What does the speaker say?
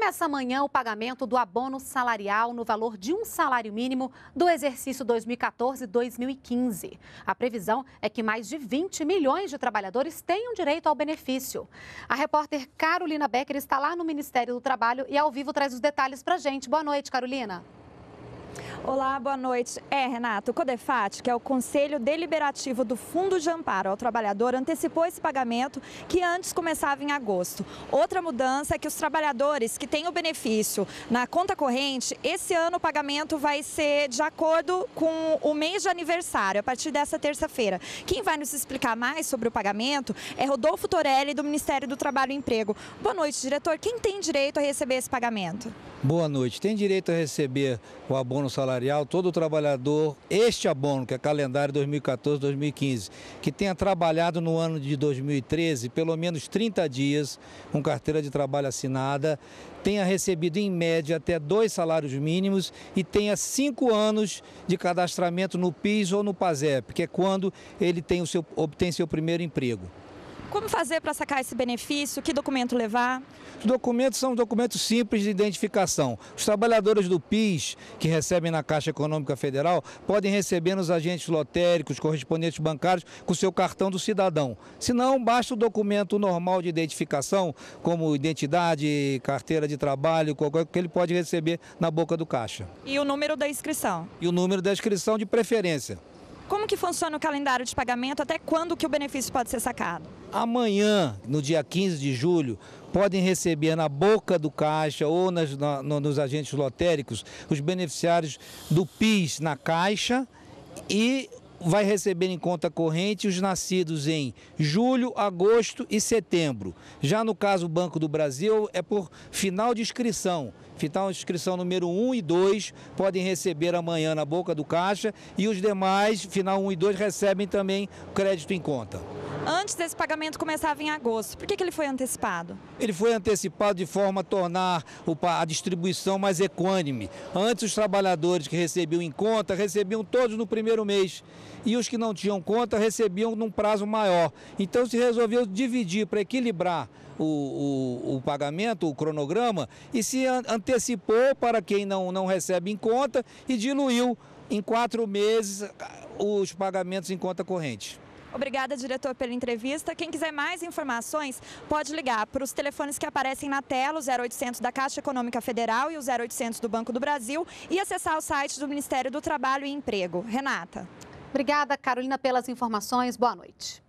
Começa amanhã o pagamento do abono salarial no valor de um salário mínimo do exercício 2014-2015. A previsão é que mais de 20 milhões de trabalhadores tenham direito ao benefício. A repórter Carolina Becker está lá no Ministério do Trabalho e ao vivo traz os detalhes para a gente. Boa noite, Carolina. Olá, boa noite. É, Renato, o Codefat, que é o Conselho Deliberativo do Fundo de Amparo ao Trabalhador, antecipou esse pagamento que antes começava em agosto. Outra mudança é que os trabalhadores que têm o benefício na conta corrente, esse ano o pagamento vai ser de acordo com o mês de aniversário, a partir dessa terça-feira. Quem vai nos explicar mais sobre o pagamento é Rodolfo Torelli, do Ministério do Trabalho e Emprego. Boa noite, diretor. Quem tem direito a receber esse pagamento? Boa noite. Tem direito a receber o abono abono salarial, todo trabalhador, este abono, que é calendário 2014-2015, que tenha trabalhado no ano de 2013 pelo menos 30 dias com carteira de trabalho assinada, tenha recebido em média até dois salários mínimos e tenha cinco anos de cadastramento no PIS ou no PASEP, que é quando ele tem o seu, obtém seu primeiro emprego. Como fazer para sacar esse benefício? Que documento levar? Os documentos são documentos simples de identificação. Os trabalhadores do PIS, que recebem na Caixa Econômica Federal, podem receber nos agentes lotéricos, correspondentes bancários, com seu cartão do cidadão. Se não, basta o documento normal de identificação, como identidade, carteira de trabalho, qualquer que ele pode receber na boca do caixa. E o número da inscrição? E o número da inscrição de preferência. Como que funciona o calendário de pagamento? Até quando que o benefício pode ser sacado? Amanhã, no dia 15 de julho, podem receber na boca do caixa ou nas, na, nos agentes lotéricos os beneficiários do PIS na caixa e vai receber em conta corrente os nascidos em julho, agosto e setembro. Já no caso Banco do Brasil, é por final de inscrição. Final de inscrição número 1 e 2 podem receber amanhã na boca do caixa e os demais, final 1 e 2, recebem também crédito em conta antes desse pagamento começava em agosto. Por que, que ele foi antecipado? Ele foi antecipado de forma a tornar a distribuição mais equânime. Antes, os trabalhadores que recebiam em conta recebiam todos no primeiro mês e os que não tinham conta recebiam num prazo maior. Então, se resolveu dividir para equilibrar o, o, o, pagamento, o cronograma, e se antecipou para quem não, não recebe em conta e diluiu em quatro meses os pagamentos em conta corrente. Obrigada, diretor, pela entrevista. Quem quiser mais informações, pode ligar para os telefones que aparecem na tela, o 0800 da Caixa Econômica Federal e o 0800 do Banco do Brasil, e acessar o site do Ministério do Trabalho e Emprego. Renata. Obrigada, Carolina, pelas informações. Boa noite.